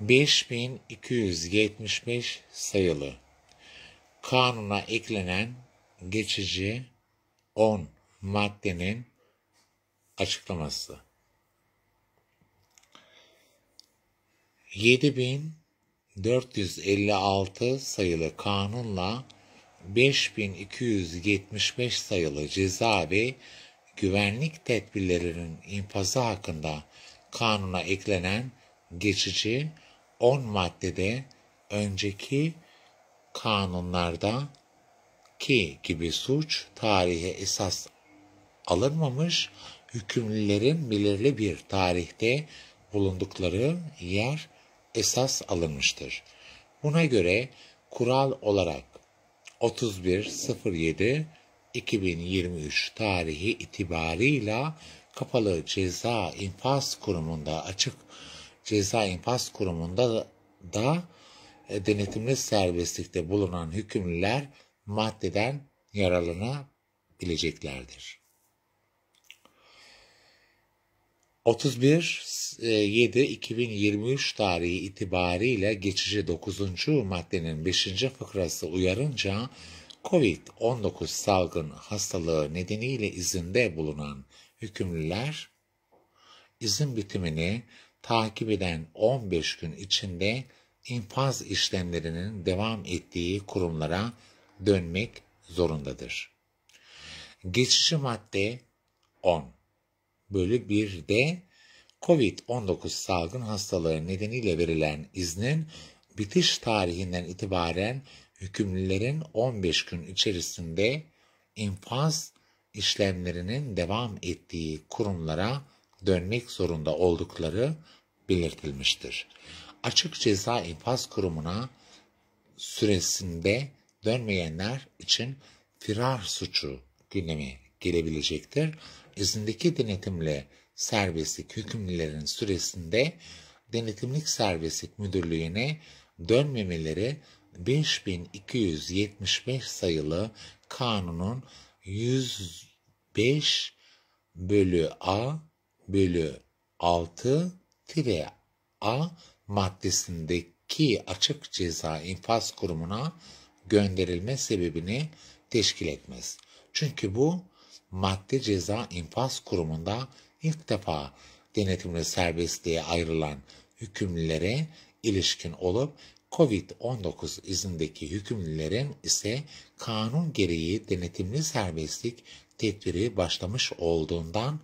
5275 sayılı kanuna eklenen geçici 10 maddenin açıklaması. 7456 sayılı kanunla 5275 sayılı ceza ve güvenlik tedbirlerinin infazı hakkında kanuna eklenen geçici 10 maddede önceki kanunlarda ki gibi suç tarihe esas alınmamış hükümlülerin belirli bir tarihte bulundukları yer esas alınmıştır. Buna göre kural olarak 31.07.2023 tarihi itibarıyla kapalı ceza infaz kurumunda açık Ceza İnfaz Kurumu'nda da, e, denetimli serbestlikte bulunan hükümlüler maddeden yararlanabileceklerdir. 31.7.2023 e, tarihi itibariyle geçici 9. maddenin 5. fıkrası uyarınca COVID-19 salgın hastalığı nedeniyle izinde bulunan hükümlüler izin bitimini takip eden 15 gün içinde infaz işlemlerinin devam ettiği kurumlara dönmek zorundadır. Geçici madde 10 bölü 1'de COVID-19 salgın hastalığı nedeniyle verilen iznin bitiş tarihinden itibaren hükümlülerin 15 gün içerisinde infaz işlemlerinin devam ettiği kurumlara dönmek zorunda oldukları belirtilmiştir. Açık ceza infaz kurumuna süresinde dönmeyenler için firar suçu gündeme gelebilecektir. İzindeki denetimle serbestlik hükümlülerin süresinde denetimlik serbestlik müdürlüğüne dönmemeleri 5275 sayılı kanunun 105 bölü A bölü 6 tire A maddesindeki açık ceza infaz kurumuna gönderilme sebebini teşkil etmez. Çünkü bu madde ceza infaz kurumunda ilk defa denetimli serbestliğe ayrılan hükümlülere ilişkin olup COVID-19 izindeki hükümlülerin ise kanun gereği denetimli serbestlik tedbiri başlamış olduğundan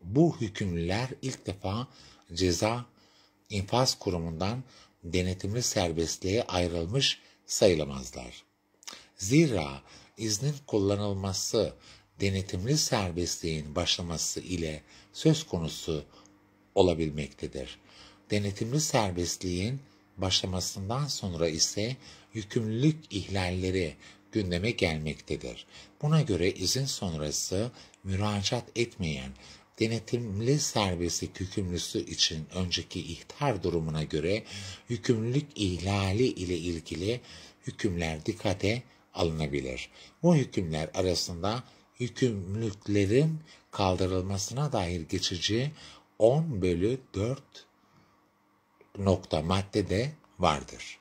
bu hükümlüler ilk defa ceza infaz kurumundan denetimli serbestliğe ayrılmış sayılamazlar. Zira iznin kullanılması denetimli serbestliğin başlaması ile söz konusu olabilmektedir. Denetimli serbestliğin başlamasından sonra ise yükümlülük ihlalleri gündeme gelmektedir. Buna göre izin sonrası müracaat etmeyen denetimli serbestlik hükümlüsü için önceki ihtar durumuna göre yükümlülük ihlali ile ilgili hükümler dikkate alınabilir. Bu hükümler arasında hükümlülüklerin kaldırılmasına dair geçici 10 bölü 4 nokta madde vardır.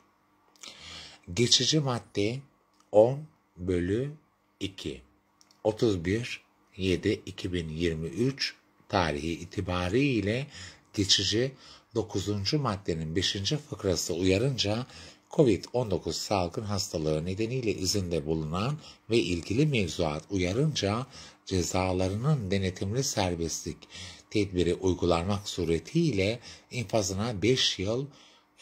Geçici madde 10 bölü 2 31 7 2023 tarihi itibariyle geçici 9. maddenin 5. fıkrası uyarınca COVID-19 salgın hastalığı nedeniyle izinde bulunan ve ilgili mevzuat uyarınca cezalarının denetimli serbestlik tedbiri uygulanmak suretiyle infazına 5 yıl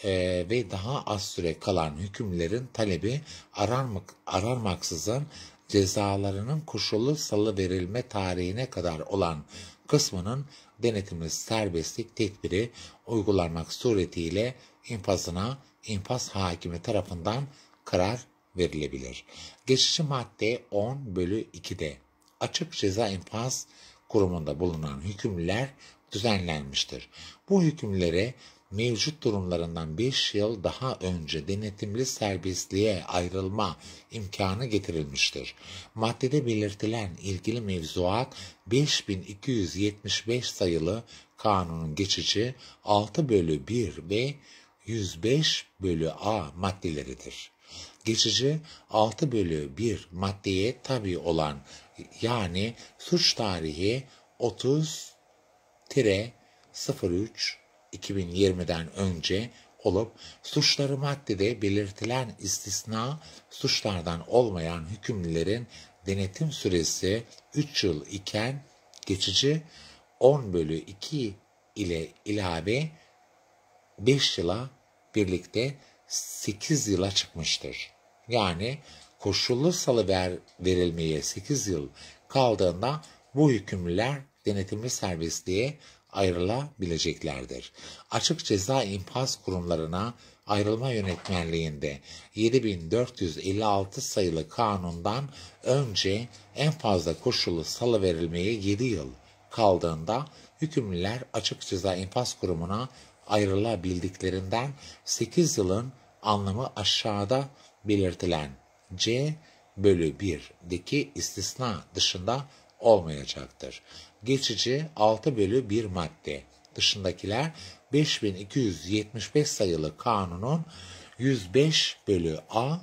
e, ve daha az süre kalan hükümlerin talebi aranmak, aranmaksızın cezalarının koşullu salı verilme tarihine kadar olan kısmının denetimli serbestlik tedbiri uygulanmak suretiyle infazına infaz hakimi tarafından karar verilebilir. Geçici madde 10 bölü 2'de açık ceza infaz kurumunda bulunan hükümlüler düzenlenmiştir. Bu hükümlere mevcut durumlarından 5 yıl daha önce denetimli serbestliğe ayrılma imkanı getirilmiştir. Maddede belirtilen ilgili mevzuat 5275 sayılı kanunun geçici 6 bölü 1 ve 105 bölü A maddeleridir. Geçici 6 bölü 1 maddeye tabi olan yani suç tarihi 30 03 2020'den önce olup suçları maddede belirtilen istisna suçlardan olmayan hükümlülerin denetim süresi 3 yıl iken geçici 10 bölü 2 ile ilave 5 yıla birlikte 8 yıla çıkmıştır. Yani koşullu salı ver, verilmeye 8 yıl kaldığında bu hükümlüler denetimli serbestliğe ayrılabileceklerdir. Açık ceza infaz kurumlarına ayrılma yönetmenliğinde 7456 sayılı kanundan önce en fazla koşullu salı verilmeye 7 yıl kaldığında hükümlüler açık ceza infaz kurumuna ayrılabildiklerinden 8 yılın anlamı aşağıda belirtilen C bölü 1'deki istisna dışında olmayacaktır. Geçici 6 bölü 1 madde dışındakiler 5275 sayılı kanunun 105 bölü A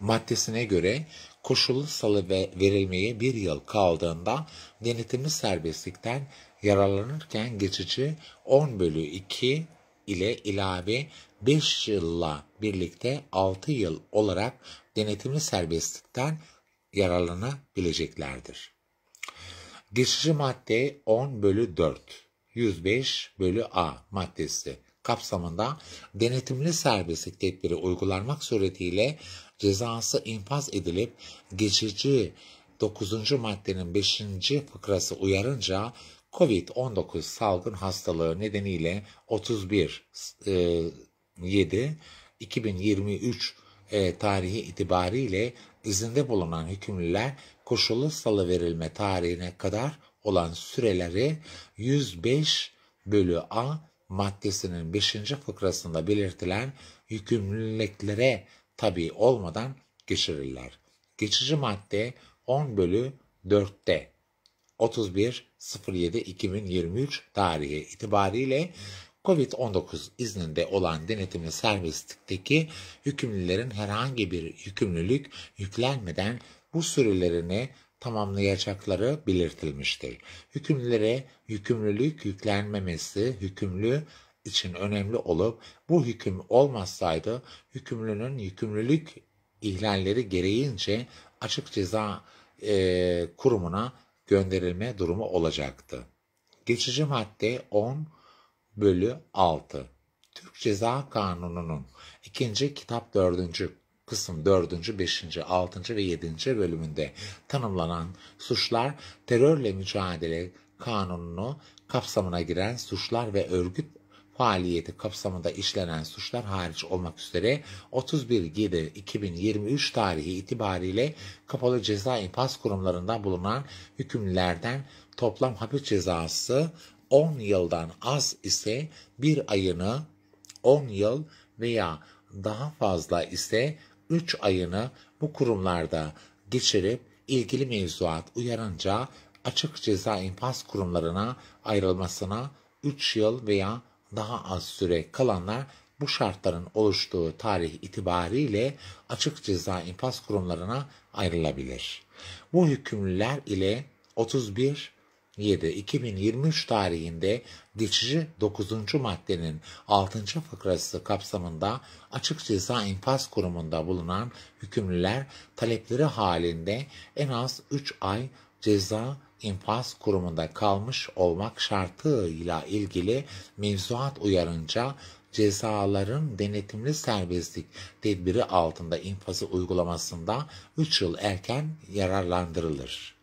maddesine göre koşullu salı verilmeye bir yıl kaldığında denetimli serbestlikten yararlanırken geçici 10 bölü 2 ile ilave 5 yılla birlikte 6 yıl olarak denetimli serbestlikten yararlanabileceklerdir. Geçici madde 10 bölü 4, 105 bölü A maddesi kapsamında denetimli serbestlik tedbiri uygulanmak suretiyle cezası infaz edilip geçici 9. maddenin 5. fıkrası uyarınca COVID-19 salgın hastalığı nedeniyle 31 e, 7 2023 e, tarihi itibariyle izinde bulunan hükümlüler koşullu salıverilme tarihine kadar olan süreleri 105 bölü A maddesinin 5. fıkrasında belirtilen yükümlülüklere tabi olmadan geçirirler. Geçici madde 10 bölü 4'te 31.07.2023 tarihi itibariyle Covid-19 izninde olan denetimli serbestlikteki hükümlülerin herhangi bir yükümlülük yüklenmeden bu sürelerini tamamlayacakları belirtilmiştir. Hükümlülere yükümlülük yüklenmemesi hükümlü için önemli olup bu hüküm olmasaydı hükümlünün yükümlülük ihlalleri gereğince açık ceza e, kurumuna gönderilme durumu olacaktı. Geçici madde 10 bölü 6. Türk Ceza Kanunu'nun 2. kitap 4. kısım 4. 5. 6. ve 7. bölümünde tanımlanan suçlar terörle mücadele kanununu kapsamına giren suçlar ve örgüt faaliyeti kapsamında işlenen suçlar hariç olmak üzere 2023 tarihi itibariyle kapalı ceza infaz kurumlarından bulunan hükümlülerden toplam hapis cezası 10 yıldan az ise bir ayını 10 yıl veya daha fazla ise 3 ayını bu kurumlarda geçirip ilgili mevzuat uyarınca açık ceza infaz kurumlarına ayrılmasına 3 yıl veya daha az süre kalanlar bu şartların oluştuğu tarih itibariyle açık ceza infaz kurumlarına ayrılabilir. Bu hükümlüler ile 31 7. 2023 tarihinde geçici 9. maddenin 6. fıkrası kapsamında açık ceza infaz kurumunda bulunan hükümlüler talepleri halinde en az 3 ay ceza infaz kurumunda kalmış olmak şartıyla ilgili mevzuat uyarınca cezaların denetimli serbestlik tedbiri altında infazı uygulamasında 3 yıl erken yararlandırılır.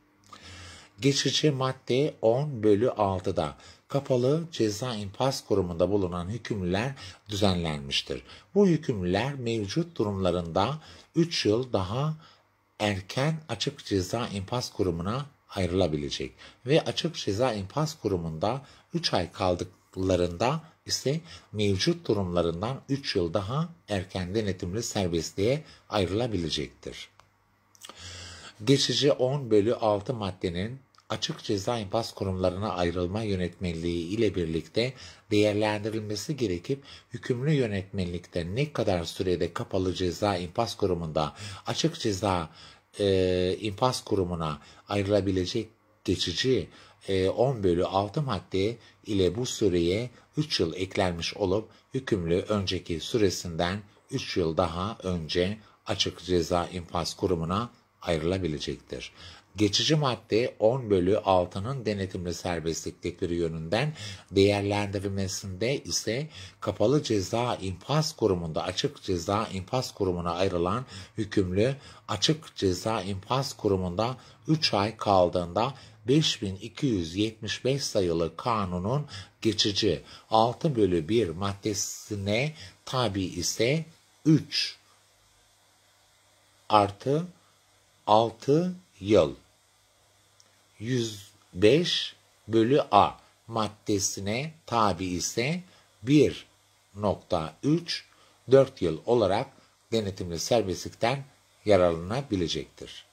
Geçici madde 10 bölü 6'da kapalı ceza infaz kurumunda bulunan hükümler düzenlenmiştir. Bu hükümler mevcut durumlarında 3 yıl daha erken açık ceza infaz kurumuna ayrılabilecek ve açık ceza infaz kurumunda 3 ay kaldıklarında ise mevcut durumlarından 3 yıl daha erken denetimli serbestliğe ayrılabilecektir. Geçici 10 bölü 6 maddenin açık ceza infaz kurumlarına ayrılma yönetmeliği ile birlikte değerlendirilmesi gerekip hükümlü yönetmelikte ne kadar sürede kapalı ceza infaz kurumunda açık ceza e, infaz kurumuna ayrılabilecek geçici 10 e, bölü 6 madde ile bu süreye 3 yıl eklenmiş olup hükümlü önceki süresinden 3 yıl daha önce açık ceza infaz kurumuna ayrılabilecektir geçici madde 10 bölü 6'nın denetimli serbestlikleri yönünden değerlendirilmesinde ise kapalı ceza infaz kurumunda açık ceza infaz kurumuna ayrılan hükümlü açık ceza infaz kurumunda 3 ay kaldığında 5275 sayılı kanunun geçici 6 bölü 1 maddesine tabi ise 3 artı 6 yıl 105 bölü A maddesine tabi ise 1.3 4 yıl olarak denetimli serbestlikten yararlanabilecektir.